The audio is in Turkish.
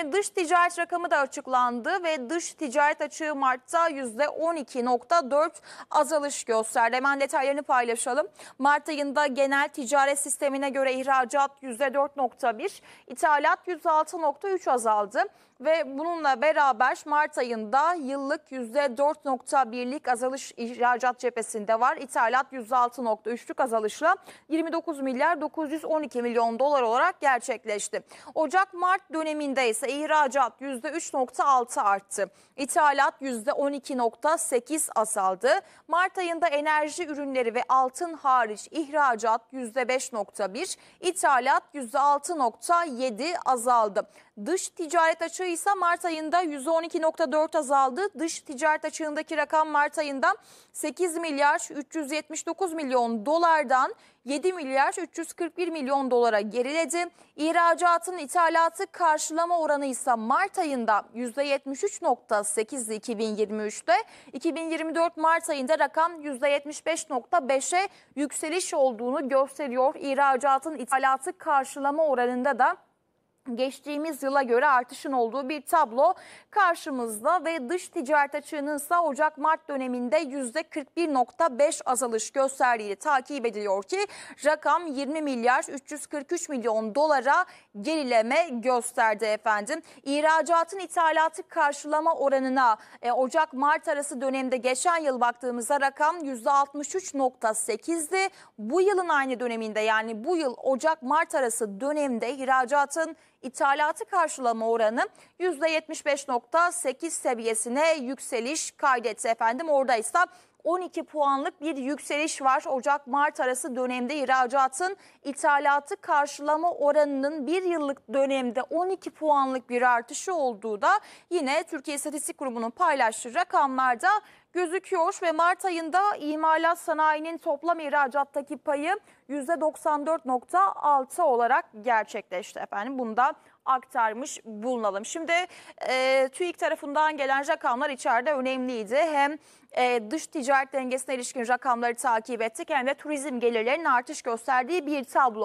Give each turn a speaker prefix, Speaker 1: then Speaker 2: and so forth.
Speaker 1: Şimdi dış ticaret rakamı da açıklandı ve dış ticaret açığı Mart'ta %12.4 azalış gösterdi. Hemen detaylarını paylaşalım. Mart ayında genel ticaret sistemine göre ihracat %4.1, ithalat %6.3 azaldı ve bununla beraber Mart ayında yıllık %4.1'lik azalış ihracat cephesinde var. İthalat %6.3'lük azalışla 29 milyar 912 milyon dolar olarak gerçekleşti. Ocak-Mart döneminde ise ise ihracat %3.6 arttı. İthalat %12.8 azaldı. Mart ayında enerji ürünleri ve altın hariç ihracat %5.1, ithalat %6.7 azaldı. Dış ticaret açığı ise Mart ayında %12.4 azaldı. Dış ticaret açığındaki rakam Mart ayında 8 milyar 379 milyon dolardan 7 milyar 341 milyon dolara geriledi. İhracatın ithalatı karşılama oranı ise Mart ayında %73.8'di 2023'te. 2024 Mart ayında rakam %75.5'e yükseliş olduğunu gösteriyor. İhracatın ithalatı karşılama oranında da geçtiğimiz yıla göre artışın olduğu bir tablo karşımızda ve dış ticaret açığının ise Ocak-Mart döneminde %41.5 azalış gösterdiği takip ediliyor ki rakam 20 milyar 343 milyon dolara gerileme gösterdi efendim. İhracatın ithalatı karşılama oranına e, Ocak-Mart arası dönemde geçen yıl baktığımızda rakam %63.8'di. Bu yılın aynı döneminde yani bu yıl Ocak-Mart arası dönemde ihracatın ithalatı karşılama oranı %75.8 seviyesine yükseliş kaydetti efendim. Oradaysa 12 puanlık bir yükseliş var. Ocak-Mart arası dönemde ihracatın ithalatı karşılama oranının bir yıllık dönemde 12 puanlık bir artışı olduğu da yine Türkiye İstatistik Kurumu'nun paylaştığı rakamlarda gözüküyor ve Mart ayında imalat sanayinin toplam ihracattaki payı %94.6 olarak gerçekleşti efendim. Bunda aktarmış bulunalım. Şimdi e, TÜİK tarafından gelen rakamlar içeride önemliydi. Hem e, dış ticaret dengesine ilişkin rakamları takip ettik hem de turizm gelirlerinin artış gösterdiği bir tablo.